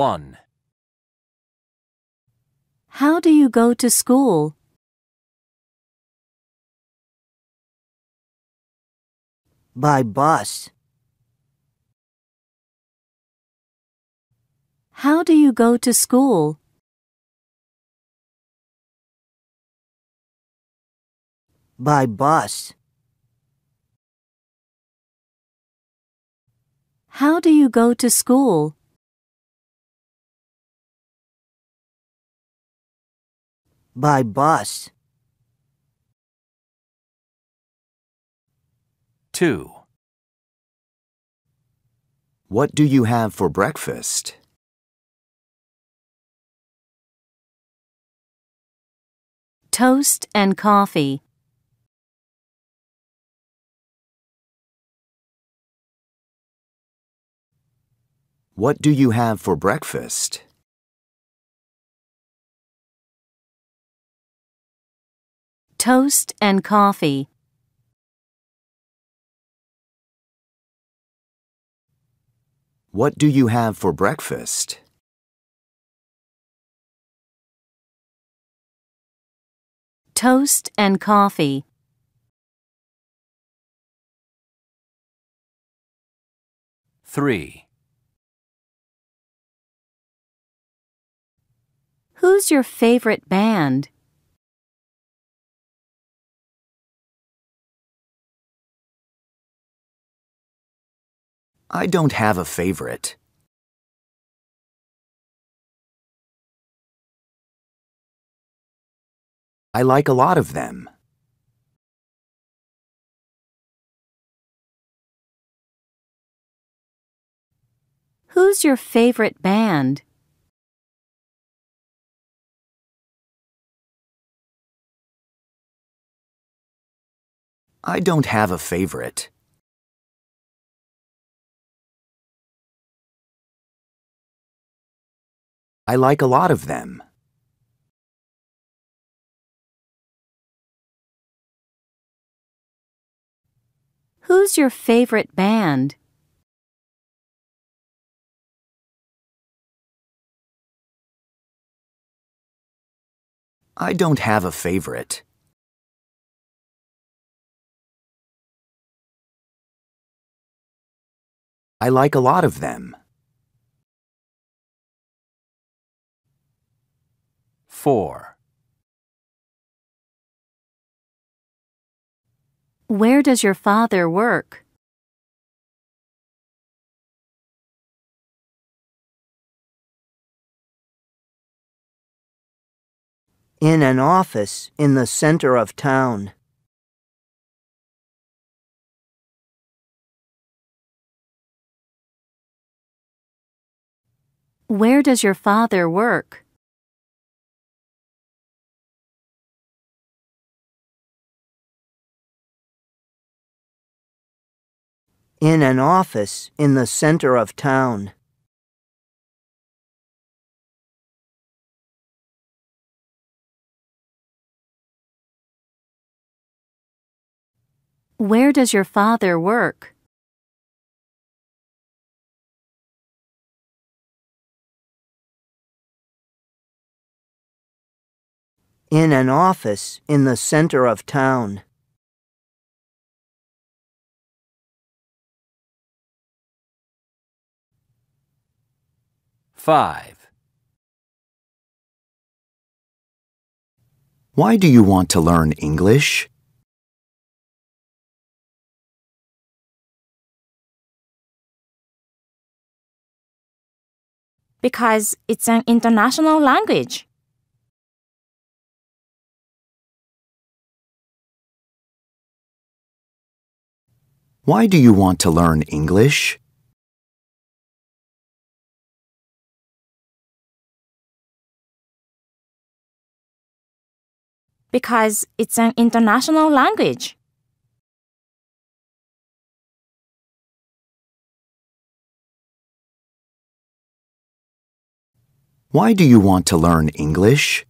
1. How do you go to school? By bus. How do you go to school? By bus. How do you go to school? by bus. 2. What do you have for breakfast? Toast and coffee. What do you have for breakfast? toast and coffee. What do you have for breakfast? Toast and coffee. Three. Who's your favorite band? I don't have a favorite. I like a lot of them. Who's your favorite band? I don't have a favorite. I like a lot of them. Who's your favorite band? I don't have a favorite. I like a lot of them. 4. Where does your father work? In an office in the center of town. Where does your father work? in an office in the center of town. Where does your father work? In an office in the center of town. 5. Why do you want to learn English? Because it's an international language. Why do you want to learn English? because it's an international language. Why do you want to learn English?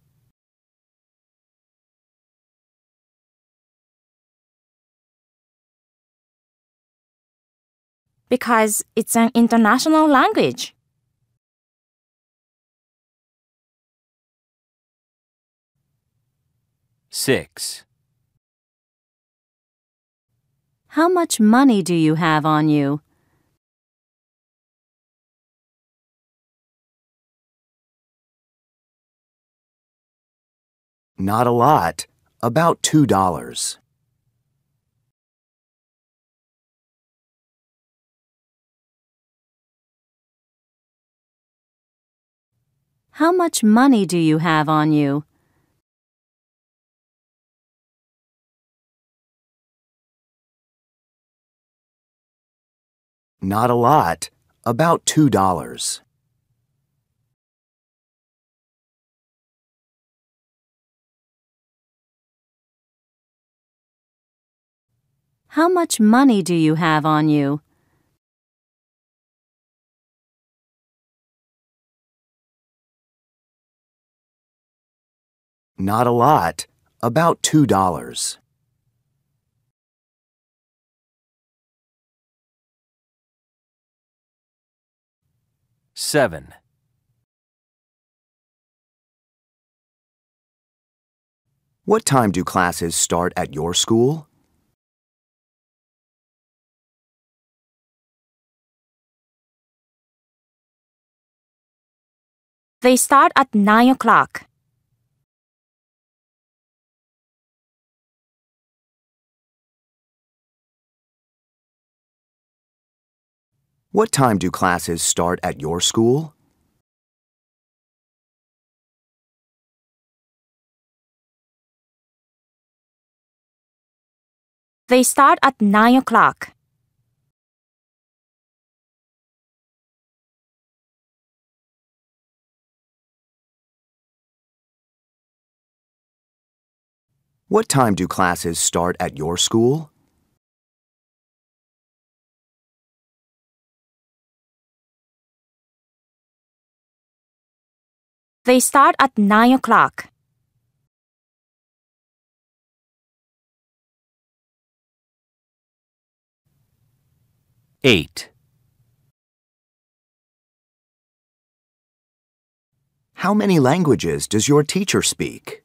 Because it's an international language. 6. How much money do you have on you? Not a lot, about $2. How much money do you have on you? Not a lot, about $2. How much money do you have on you? Not a lot, about $2. 7. What time do classes start at your school? They start at 9 o'clock. What time do classes start at your school? They start at 9 o'clock. What time do classes start at your school? They start at 9 o'clock. Eight. How many languages does your teacher speak?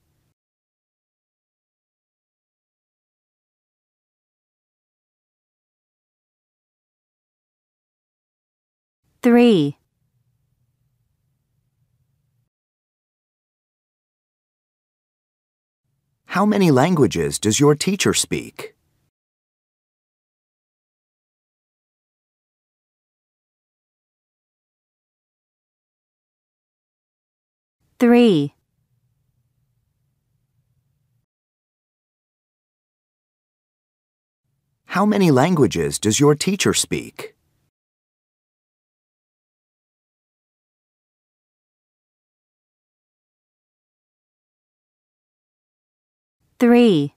Three. How many languages does your teacher speak? Three. How many languages does your teacher speak? Three.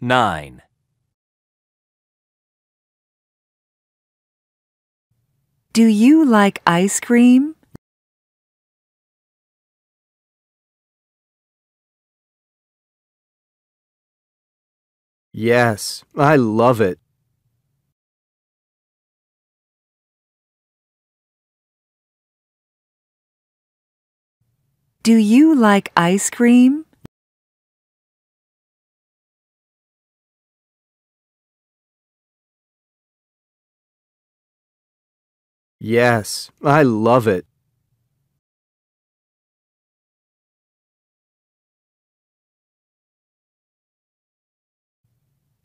Nine. Do you like ice cream? Yes, I love it. Do you like ice cream? Yes, I love it.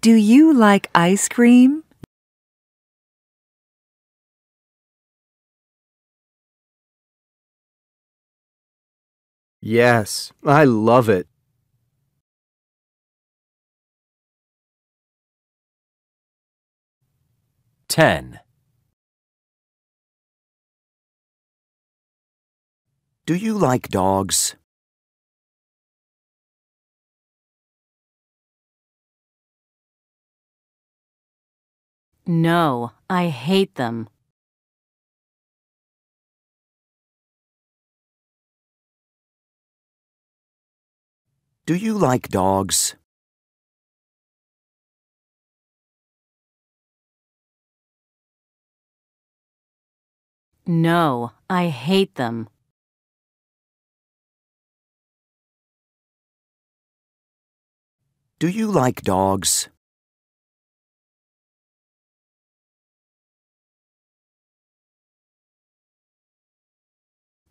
Do you like ice cream? Yes, I love it. Ten. Do you like dogs? No, I hate them. Do you like dogs? No, I hate them. Do you like dogs?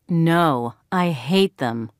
No, I hate them.